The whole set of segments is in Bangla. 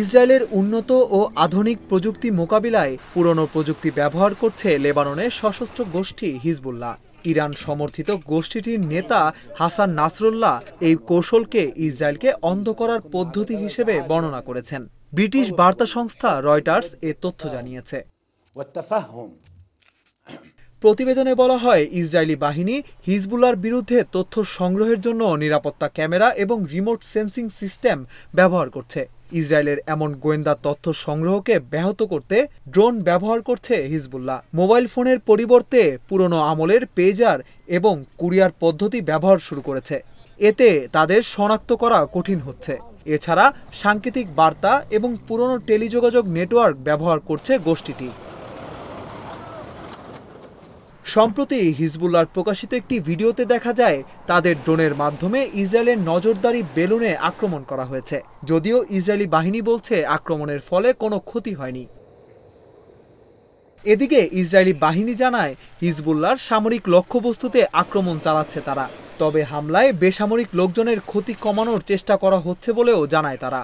ইসরায়েলের উন্নত ও আধুনিক প্রযুক্তি মোকাবিলায় পুরনো প্রযুক্তি ব্যবহার করছে লেবাননের সশস্ত্র গোষ্ঠী হিজবুল্লাহ ইরান সমর্থিত গোষ্ঠীটির নেতা হাসান নাসরুল্লাহ এই কৌশলকে ইসরায়েলকে অন্ধ করার পদ্ধতি হিসেবে বর্ণনা করেছেন ব্রিটিশ বার্তা সংস্থা রয়টার্স এ তথ্য জানিয়েছে প্রতিবেদনে বলা হয় ইসরায়েলি বাহিনী হিজবুল্লার বিরুদ্ধে তথ্য সংগ্রহের জন্য নিরাপত্তা ক্যামেরা এবং রিমোট সেন্সিং সিস্টেম ব্যবহার করছে ইসরায়েলের এমন গোয়েন্দা তথ্য সংগ্রহকে ব্যাহত করতে ড্রোন ব্যবহার করছে হিজবুল্লাহ মোবাইল ফোনের পরিবর্তে পুরনো আমলের পেজার এবং কুরিয়ার পদ্ধতি ব্যবহার শুরু করেছে এতে তাদের শনাক্ত করা কঠিন হচ্ছে এছাড়া সাংকেতিক বার্তা এবং পুরনো টেলিযোগাযোগ নেটওয়ার্ক ব্যবহার করছে গোষ্ঠীটি সম্প্রতি হিজবুল্লার প্রকাশিত একটি ভিডিওতে দেখা যায় তাদের ড্রোনের মাধ্যমে ইসরায়েলের নজরদারি বেলুনে আক্রমণ করা হয়েছে যদিও ইসরায়েলি বাহিনী বলছে আক্রমণের ফলে কোনো ক্ষতি হয়নি এদিকে ইসরায়েলি বাহিনী জানায় হিজবুল্লার সামরিক লক্ষ্যবস্তুতে আক্রমণ চালাচ্ছে তারা তবে হামলায় বেসামরিক লোকজনের ক্ষতি কমানোর চেষ্টা করা হচ্ছে বলেও জানায় তারা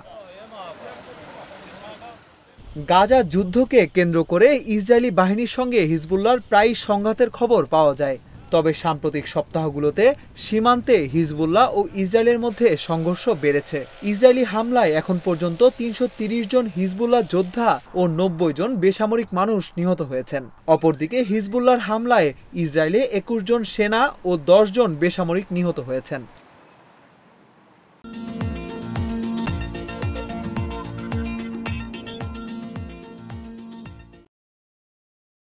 গাজা যুদ্ধকে কেন্দ্র করে ইসরায়েলি বাহিনীর সঙ্গে হিজবুল্লার প্রায় সংঘাতের খবর পাওয়া যায় তবে সাম্প্রতিক সপ্তাহগুলোতে সীমান্তে হিজবুল্লাহ ও ইসরায়েলের মধ্যে সংঘর্ষ বেড়েছে ইসরায়েলি হামলায় এখন পর্যন্ত তিনশো জন হিজবুল্লাহ যোদ্ধা ও নব্বই জন বেসামরিক মানুষ নিহত হয়েছেন অপরদিকে হিজবুল্লার হামলায় ইসরায়েলে একুশ জন সেনা ও দশ জন বেসামরিক নিহত হয়েছেন